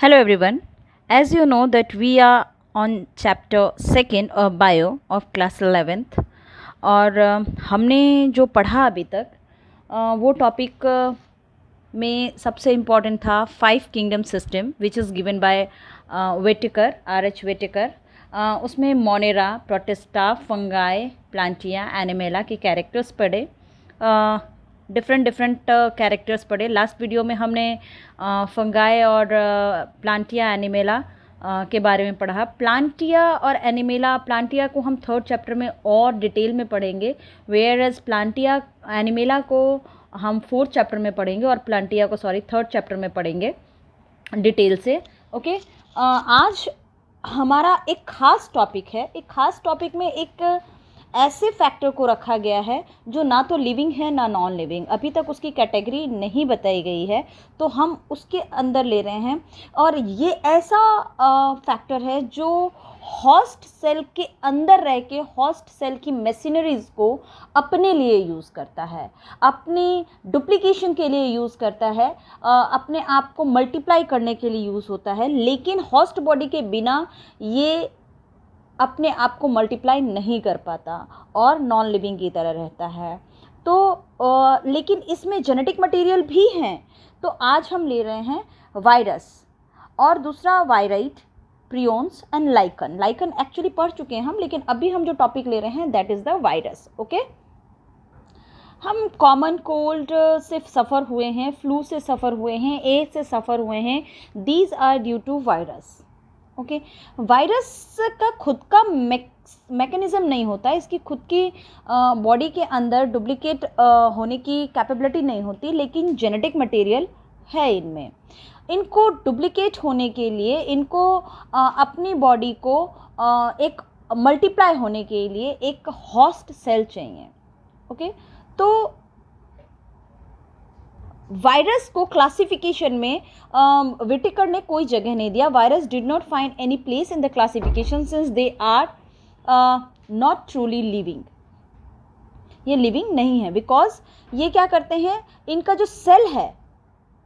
Hello everyone. As you know that we are on chapter second or bio of class 11th और um, हमने जो पढ़ा अभी तक uh, वो टॉपिक uh, में सबसे इम्पॉर्टेंट था five kingdom system which is given by Whittaker R H Whittaker उसमें Monera Protista fungi Plantae Animalia के कैरेक्टर्स पढ़े uh, डिफरेंट डिफरेंट कैरेक्टर्स पढ़े लास्ट वीडियो में हमने फंगाए uh, और प्लांटिया uh, एनिमेला uh, के बारे में पढ़ा प्लांटिया और एनिमेला प्लांटिया को हम थर्ड चैप्टर में और डिटेल में पढ़ेंगे वेयर एज प्लांटिया एनिमेला को हम फोर्थ चैप्टर में पढ़ेंगे और प्लांटिया को सॉरी थर्ड चैप्टर में पढ़ेंगे डिटेल से ओके okay? आज हमारा एक ख़ास टॉपिक है एक ख़ास टॉपिक में एक ऐसे फैक्टर को रखा गया है जो ना तो लिविंग है ना नॉन लिविंग अभी तक उसकी कैटेगरी नहीं बताई गई है तो हम उसके अंदर ले रहे हैं और ये ऐसा फैक्टर है जो हॉस्ट सेल के अंदर रह के हॉस्ट सेल की मशीनरीज को अपने लिए यूज़ करता है अपनी डुप्लीकेशन के लिए यूज़ करता है अपने आप को मल्टीप्लाई करने के लिए यूज़ होता है लेकिन हॉस्ट बॉडी के बिना ये अपने आप को मल्टीप्लाई नहीं कर पाता और नॉन लिविंग की तरह रहता है तो आ, लेकिन इसमें जेनेटिक मटेरियल भी हैं तो आज हम ले रहे हैं वायरस और दूसरा viroid prions and lichen lichen actually पढ़ चुके हैं हम लेकिन अभी हम जो टॉपिक ले रहे हैं that is the virus okay हम कॉमन कोल्ड से सफ़र हुए हैं फ्लू से सफ़र हुए हैं ए से सफ़र हुए हैं these are due to virus okay virus का खुद का मैकेनिज़्म नहीं होता है इसकी खुद की बॉडी के अंदर डुप्लीकेट होने की कैपेबिलिटी नहीं होती लेकिन जेनेटिक मटेरियल है इनमें इनको डुप्लीकेट होने के लिए इनको आ, अपनी बॉडी को आ, एक मल्टीप्लाई होने के लिए एक हॉस्ट सेल चाहिए ओके तो वायरस को क्लासिफिकेशन में विटिकर um, ने कोई जगह नहीं दिया virus did not find any place in the classification since they are not truly living ये लिविंग नहीं है बिकॉज ये क्या करते हैं इनका जो सेल है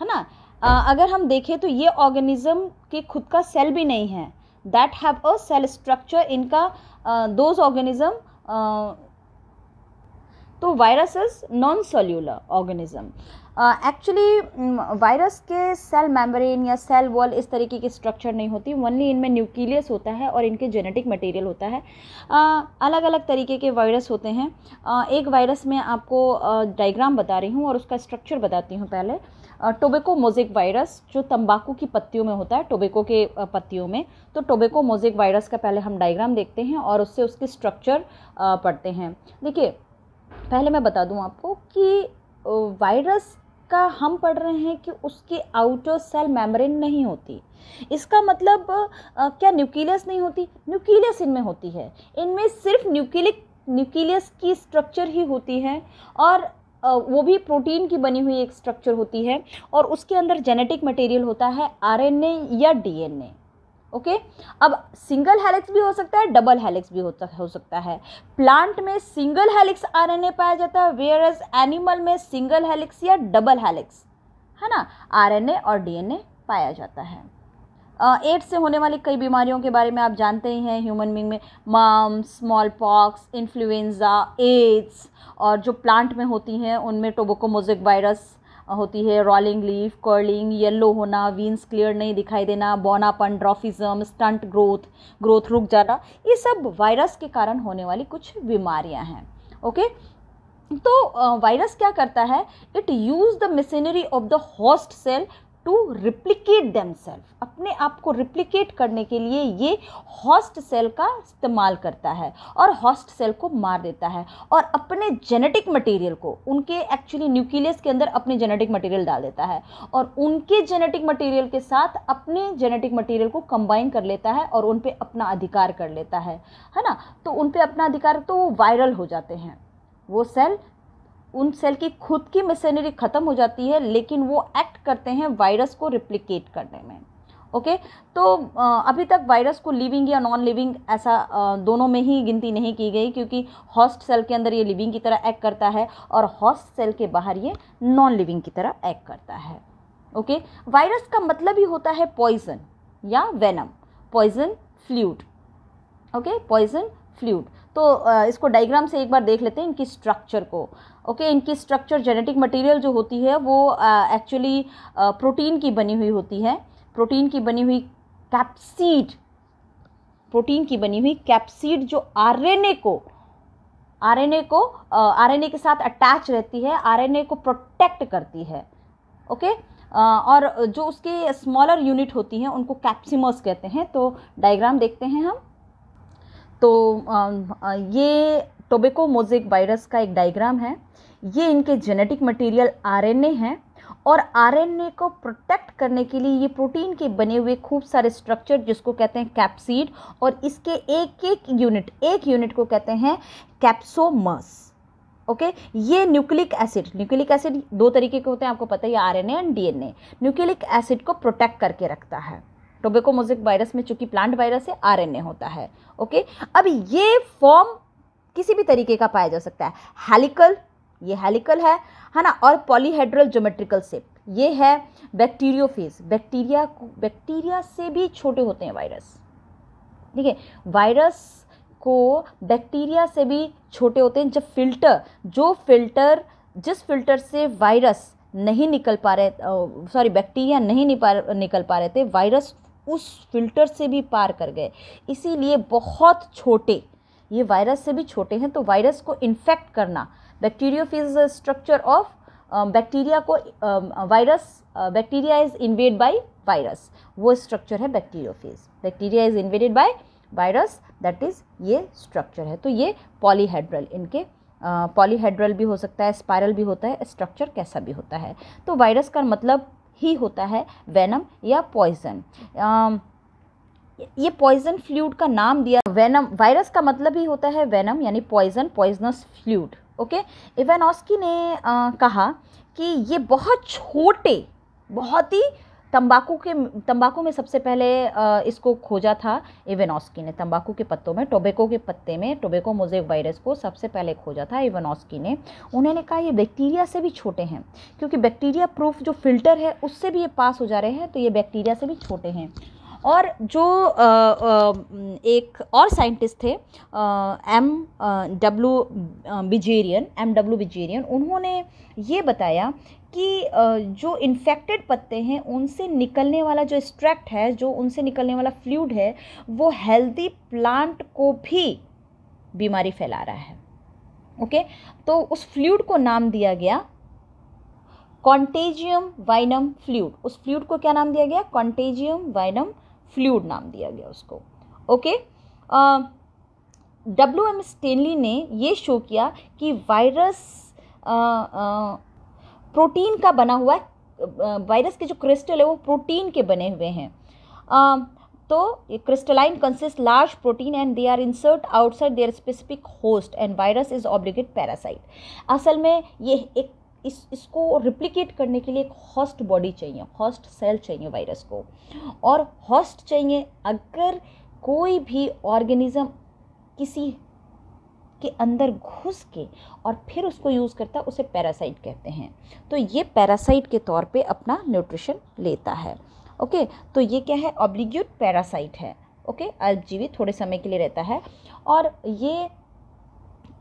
है ना uh, अगर हम देखें तो ये ऑर्गेनिज्म के खुद का सेल भी नहीं है that have a cell structure इनका दोज uh, ऑर्गेनिज्म uh, तो virus is non cellular organism actually uh, virus mm, के सेल मेम्ब्रेन या सेल वॉल इस तरीके की स्ट्रक्चर नहीं होती ओनली इनमें न्यूक्लियस होता है और इनके जेनेटिक मटेरियल होता है uh, अलग अलग तरीके के वायरस होते हैं uh, एक वायरस में आपको डाइग्राम uh, बता रही हूँ और उसका स्ट्रक्चर बताती हूँ पहले टोबेको मोजिक वायरस जो तंबाकू की पत्तियों में होता है टोबेको के uh, पत्तियों में तो टोबेको मोजिक वायरस का पहले हम डाइग्राम देखते हैं और उससे उसके स्ट्रक्चर पढ़ते हैं देखिए पहले मैं बता दूं आपको कि वायरस का हम पढ़ रहे हैं कि उसकी आउटर सेल मेम्ब्रेन नहीं होती इसका मतलब आ, क्या न्यूक्लियस नहीं होती न्यूक्लियस इनमें होती है इनमें सिर्फ न्यूक्लिक न्यूक्लियस की स्ट्रक्चर ही होती है और वो भी प्रोटीन की बनी हुई एक स्ट्रक्चर होती है और उसके अंदर जेनेटिक मटेरियल होता है आरएनए या डीएनए ओके अब सिंगल हेलिक्स भी हो सकता है डबल हेलिक्स भी हो सकता है प्लांट में सिंगल हेलिक्स आरएनए पाया जाता है वेयर एज एनिमल में सिंगल हेलिक्स या डबल हेलिक्स है ना आरएनए और डीएनए पाया जाता है एड्स से होने वाली कई बीमारियों के बारे में आप जानते ही हैं ह्यूमन बींग में माम स्मॉल पॉक्स इन्फ्लुएंजा एड्स और जो प्लांट में होती हैं उनमें टोबोकोमोजिक वायरस होती है रॉलिंग लीफ कर्लिंग येलो होना वीन्स क्लियर नहीं दिखाई देना बोनापन ड्रॉफिज्म स्टंट ग्रोथ ग्रोथ रुक जाना ये सब वायरस के कारण होने वाली कुछ बीमारियां हैं ओके तो वायरस क्या करता है it use the machinery of the host cell to replicate them self अपने आप को रिप्लिकेट करने के लिए ये हॉस्ट सेल का इस्तेमाल करता है और हॉस्ट सेल को मार देता है और अपने जेनेटिक मटेरियल को उनके एक्चुअली न्यूक्लियस के अंदर अपने जेनेटिक मटेरियल डाल देता है और उनके जेनेटिक मटेरियल के साथ अपने जेनेटिक मटेरियल को कंबाइन कर लेता है और उन पर अपना अधिकार कर लेता है है ना तो उन पर अपना अधिकार तो वायरल हो जाते हैं वो सेल उन सेल की खुद की मिशनरी ख़त्म हो जाती है लेकिन वो एक्ट करते हैं वायरस को रिप्लिकेट करने में ओके okay? तो अभी तक वायरस को लिविंग या नॉन लिविंग ऐसा दोनों में ही गिनती नहीं की गई क्योंकि हॉस्ट सेल के अंदर ये लिविंग की तरह एक्ट करता है और हॉस्ट सेल के बाहर ये नॉन लिविंग की तरह एक्ट करता है ओके okay? वायरस का मतलब ही होता है पॉइजन या venom poison fluid okay poison fluid तो इसको डायग्राम से एक बार देख लेते हैं इनकी स्ट्रक्चर को ओके okay, इनकी स्ट्रक्चर जेनेटिक मटेरियल जो होती है वो एक्चुअली प्रोटीन की बनी हुई होती है प्रोटीन की बनी हुई कैप्सीड प्रोटीन की बनी हुई कैप्सीड जो आरएनए को आरएनए को आरएनए के साथ अटैच रहती है आरएनए को प्रोटेक्ट करती है ओके okay? और जो उसके स्मॉलर यूनिट होती हैं उनको कैप्सिमस कहते हैं तो डायग्राम देखते हैं हम तो ये टोबेको मोजिक वायरस का एक डायग्राम है ये इनके जेनेटिक मटेरियल आरएनए हैं और आरएनए को प्रोटेक्ट करने के लिए ये प्रोटीन के बने हुए खूब सारे स्ट्रक्चर जिसको कहते हैं कैप्सीड और इसके एक एक यूनिट एक यूनिट को कहते हैं कैप्सोमस ओके okay? ये न्यूक्लिक एसिड न्यूक्लिक एसिड दो तरीके के होते हैं आपको पता है ये RNA and DNA nucleic acid को प्रोटेक्ट करके रखता है टोबेको मोजिक वायरस में चूंकि प्लांट वायरस है आरएनए होता है ओके अब ये फॉर्म किसी भी तरीके का पाया जा सकता है हेलिकल ये हेलिकल है है ना और पॉलीहेड्रल ज्योमेट्रिकल सेप ये है बैक्टीरियोफेज बैक्टीरिया बैक्टीरिया से भी छोटे होते हैं वायरस ठीक है वायरस को बैक्टीरिया से भी छोटे होते हैं जब फिल्टर जो फिल्टर जिस फिल्टर से वायरस नहीं निकल पा रहे सॉरी बैक्टीरिया नहीं निकल पा रहे थे वायरस उस फिल्टर से भी पार कर गए इसीलिए बहुत छोटे ये वायरस से भी छोटे हैं तो वायरस को इन्फेक्ट करना बैक्टीरियोफेज स्ट्रक्चर ऑफ बैक्टीरिया को virus bacteria is invade by virus वो स्ट्रक्चर है bacteriophage bacteria is invaded by virus that is ये स्ट्रक्चर है तो ये पॉलीहेड्रल इनके पॉलीहेड्रल uh, भी हो सकता है स्पायरल भी होता है स्ट्रक्चर कैसा भी होता है तो वायरस का मतलब ही होता है वेनम या पॉइजन ये पॉइजन फ्लूड का नाम दिया वेनम वायरस का मतलब ही होता है वेनम यानी poison poisonous fluid okay Ivanowsky ने आ, कहा कि ये बहुत छोटे बहुत ही तंबाकू के तंबाकू में सबसे पहले इसको खोजा था इवेनॉस्की ने तंबाकू के पत्तों में टोबेको के पत्ते में टोबेको मोजेक वायरस को सबसे पहले खोजा था इवेनॉस्की ने उन्होंने कहा ये बैक्टीरिया से भी छोटे हैं क्योंकि बैक्टीरिया प्रूफ जो फिल्टर है उससे भी ये पास हो जा रहे हैं तो ये बैक्टीरिया से भी छोटे हैं और जो आ, आ, एक और साइंटिस्ट थे M W Beijerinck M W Beijerinck उन्होंने ये बताया कि जो इन्फेक्टेड पत्ते हैं उनसे निकलने वाला जो स्ट्रैक्ट है जो उनसे निकलने वाला फ्लूड है वो हेल्दी प्लांट को भी बीमारी फैला रहा है ओके तो उस फ्लूड को नाम दिया गया कॉन्टेजियम वाइनम फ्लूड उस फ्लूड को क्या नाम दिया गया कॉन्टेजियम वाइनम फ्लूड नाम दिया गया उसको ओके डब्ल्यू एम स्टेनली ने ये शो किया कि वायरस प्रोटीन का बना हुआ वायरस के जो क्रिस्टल है वो प्रोटीन के बने हुए हैं आ, तो crystalline consist large protein and they are insert outside their specific host and virus is obligate parasite असल में ये एक इस इसको रिप्लिकेट करने के लिए एक हॉस्ट बॉडी चाहिए हॉस्ट सेल चाहिए वायरस को और हॉस्ट चाहिए अगर कोई भी ऑर्गेनिज़म किसी के अंदर घुस के और फिर उसको यूज़ करता है उसे पैरासाइट कहते हैं तो ये पैरासाइट के तौर पे अपना न्यूट्रिशन लेता है ओके तो ये क्या है ऑब्लिग्यूट पैरासाइट है ओके अल्पजीवी थोड़े समय के लिए रहता है और ये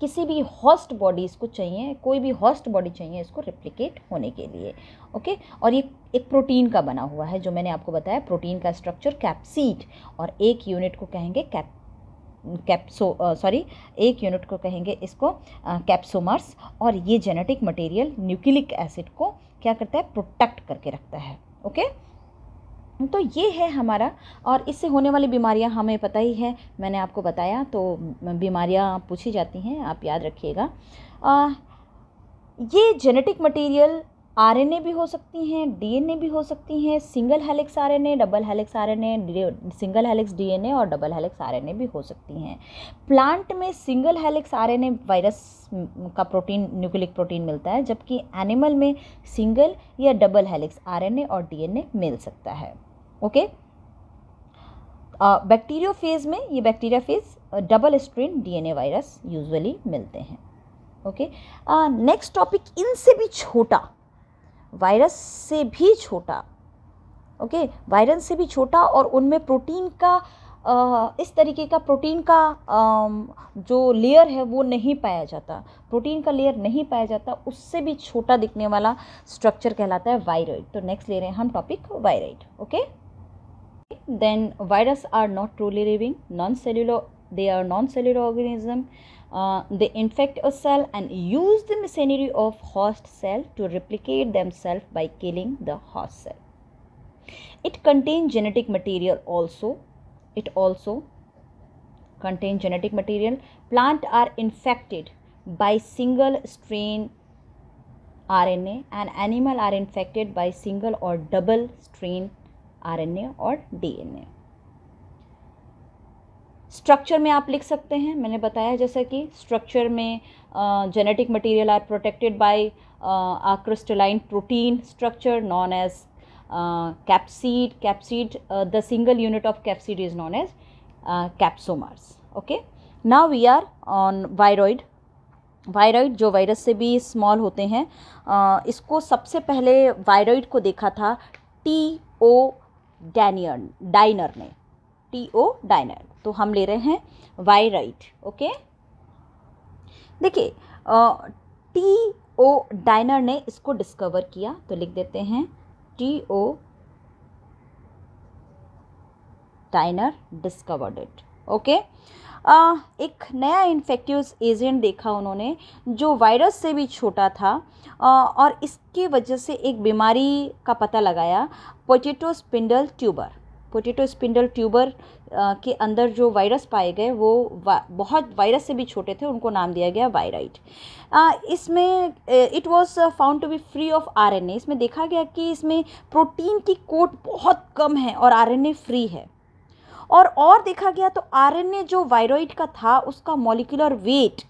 किसी भी हॉस्ट बॉडी इसको चाहिए कोई भी हॉस्ट बॉडी चाहिए इसको रिप्लिकेट होने के लिए ओके और ये एक प्रोटीन का बना हुआ है जो मैंने आपको बताया प्रोटीन का स्ट्रक्चर कैप्सीड और एक यूनिट को कहेंगे कैप कैप्सो सॉरी uh, एक यूनिट को कहेंगे इसको कैप्सोमर्स uh, और ये जेनेटिक मटेरियल न्यूक्लिक एसिड को क्या करता है प्रोटेक्ट करके रखता है ओके तो ये है हमारा और इससे होने वाली बीमारियां हमें पता ही है मैंने आपको बताया तो बीमारियां पूछी जाती हैं आप याद रखिएगा uh, ये जेनेटिक मटेरियल आरएनए भी हो सकती हैं डीएनए भी हो सकती हैं single helix RNA double helix RNA single helix DNA और डबल हेलिक्स आरएनए भी हो सकती हैं प्लांट में सिंगल हेलिक्स आरएनए वायरस का प्रोटीन न्यूक्लिक प्रोटीन मिलता है जबकि एनिमल में सिंगल या डबल हेलिक्स आरएनए और डीएनए मिल सकता है ओके बैक्टीरियो फेज में ये bacteria phage double strain DNA virus usually मिलते हैं ओके नेक्स्ट टॉपिक इनसे भी छोटा वायरस से भी छोटा ओके वायरस से भी छोटा और उनमें प्रोटीन का इस तरीके का प्रोटीन का जो लेयर है वो नहीं पाया जाता प्रोटीन का लेयर नहीं पाया जाता उससे भी छोटा दिखने वाला स्ट्रक्चर कहलाता है वायरॉइड तो नेक्स्ट ले रहे हैं हम topic viroid okay then virus are not truly living non cellular they are non cellular organism Uh, they infect a cell and use the machinery of host cell to replicate themselves by killing the host cell it contains genetic material also it also contains genetic material plant are infected by single strain rna and animal are infected by single or double strain rna or dna structure में आप लिख सकते हैं मैंने बताया जैसा कि structure में genetic material are protected by a crystalline protein structure known as capsid capsid the single unit of capsid is known as capsomeres okay now we are on viroid on viroid जो वायरस से भी small होते हैं uh, इसको सबसे पहले viroid को देखा था टी ओ डैनियन डाइनर ने टी ओ डाइनर तो हम ले रहे हैं वाई राइट ओके देखिए टी ओ डाइनर ने इसको डिस्कवर किया तो लिख देते हैं T O Diener discovered it okay आ, एक नया इन्फेक्टिव एजेंट देखा उन्होंने जो वायरस से भी छोटा था आ, और इसकी वजह से एक बीमारी का पता लगाया potato spindle tuber potato spindle tuber के अंदर जो वायरस पाए गए वो वा, बहुत वायरस से भी छोटे थे उनको नाम दिया गया वायराइट uh, इसमें it was found to be free of RNA इसमें देखा गया कि इसमें प्रोटीन की कोट बहुत कम है और आरएनए फ्री है और और देखा गया तो आरएनए जो वायरॉइड का था उसका मॉलिकुलर वेट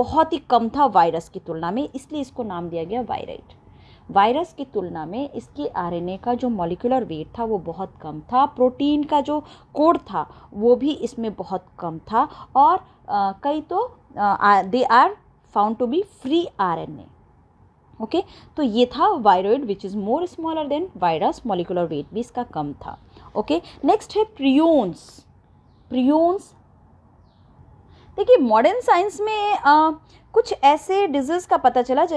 बहुत ही कम था वायरस की तुलना में इसलिए इसको नाम दिया गया वायराइट वायरस की तुलना में इसके आरएनए का जो मॉलिकुलर वेट था वो बहुत कम था प्रोटीन का जो कोड था वो भी इसमें बहुत कम था और आ, कई तो they are found to be free RNA okay तो ये था viroid which is more smaller than virus molecular weight भी इसका कम था ओके नेक्स्ट है प्रियोन्स प्रियोन्स देखिए मॉडर्न साइंस में कुछ ऐसे डिजीज़ का पता चला जो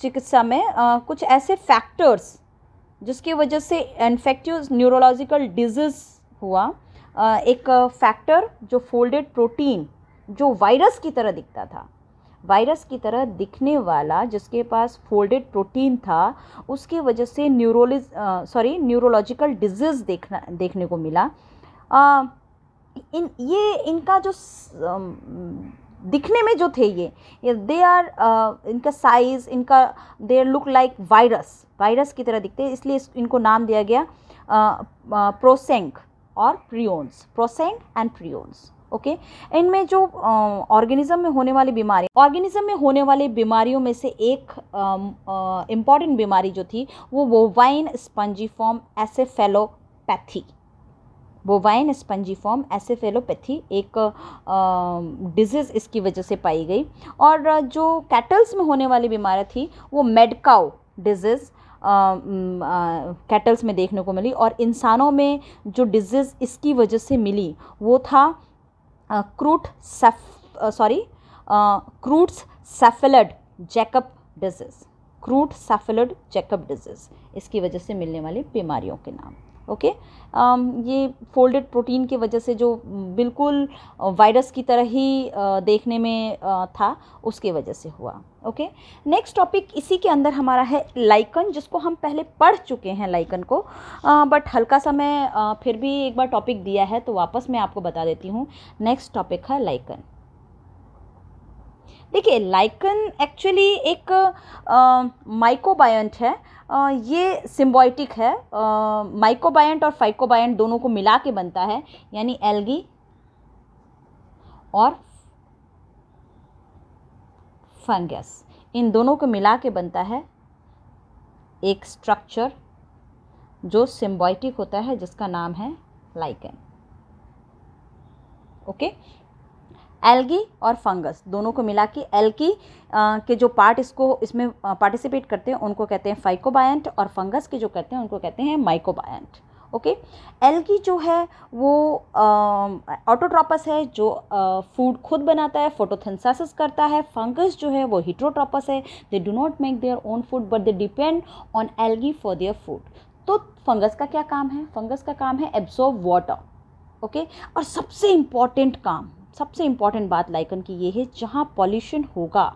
चिकित्सा में आ, कुछ ऐसे फैक्टर्स जिसकी वजह से इन्फेक्टिव न्यूरोलॉजिकल डिजीज़ हुआ आ, एक फैक्टर जो फोल्डेड प्रोटीन जो वायरस की तरह दिखता था वायरस की तरह दिखने वाला जिसके पास फोल्डेड प्रोटीन था उसकी वजह से न्यूरोलिज सॉरी न्यूरोलॉजिकल डिजीज़ देखना देखने को मिला आ, इन ये इनका जो दिखने में जो थे ये दे आर uh, इनका साइज़ इनका they look like virus virus की तरह दिखते हैं इसलिए इनको नाम दिया गया प्रोसेंक uh, uh, और प्रियोन्स प्रोसेंक एंड प्रियोन्स ओके इनमें जो ऑर्गेनिज्म में होने वाली बीमारी ऑर्गेनिज्म में होने वाली बीमारियों में से एक इम्पॉर्टेंट um, बीमारी जो थी वो वोवाइन स्पंजीफॉर्म एसेफेलोपैथी बोवाइन फॉर्म एसेफेलोपैथी एक डिजीज़ इसकी वजह से पाई गई और जो कैटल्स में होने वाली बीमारी थी वो मेडकाओ डिजीज़ कैटल्स में देखने को मिली और इंसानों में जो डिजीज़ इसकी वजह से मिली वो था क्रूट सेफ sorry Creutzfeldt Jakob disease Creutzfeldt Jakob disease इसकी वजह से मिलने वाली बीमारियों के नाम ओके ये फोल्डेड प्रोटीन की वजह से जो बिल्कुल वायरस की तरह ही देखने में था उसके वजह से हुआ ओके नेक्स्ट टॉपिक इसी के अंदर हमारा है लाइकन जिसको हम पहले पढ़ चुके हैं लाइकन को आ, बट हल्का सा मैं आ, फिर भी एक बार टॉपिक दिया है तो वापस मैं आपको बता देती हूँ नेक्स्ट टॉपिक है लाइकन देखिए लाइकन एक्चुअली एक माइकोबायंट है आ, ये सिम्बॉयटिक है माइकोबायंट और फाइकोबायंट दोनों को मिला के बनता है यानी एल्गी और फंगस इन दोनों को मिला के बनता है एक स्ट्रक्चर जो सिम्बॉयटिक होता है जिसका नाम है लाइकन ओके okay? एल्गी और फंगस दोनों को मिला के एल्गी के जो पार्ट इसको इसमें पार्टिसिपेट करते हैं उनको कहते हैं फाइकोबायंट और फंगस के जो करते हैं उनको कहते हैं माइकोबायंट ओके एल्गी जो है वो ऑटोट्रॉपस है जो फूड खुद बनाता है फोटोथेंसासिस करता है फंगस जो है वो हिट्रोट्रॉपस है they do not make their own food but they depend on algae for their food तो फंगस का क्या काम है फंगस का काम है एब्जॉर्व वाटर ओके और सबसे इम्पॉर्टेंट काम सबसे इम्पॉर्टेंट बात लाइकन की ये है जहाँ पॉल्यूशन होगा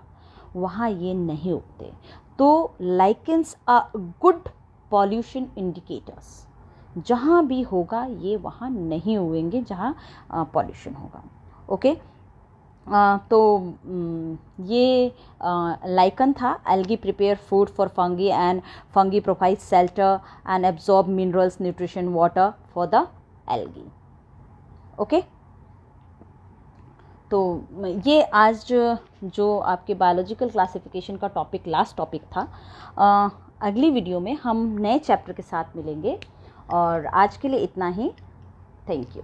वहाँ ये नहीं उगते तो lichens are good pollution indicators जहाँ भी होगा ये वहाँ नहीं उगेंगे जहाँ पॉल्यूशन होगा ओके आ, तो ये लाइकन था algae prepare food for fungi and fungi profile shelter and absorb minerals nutrition water for the algae okay तो ये आज जो, जो आपके बायोलॉजिकल क्लासिफिकेशन का टॉपिक लास्ट टॉपिक था आ, अगली वीडियो में हम नए चैप्टर के साथ मिलेंगे और आज के लिए इतना ही थैंक यू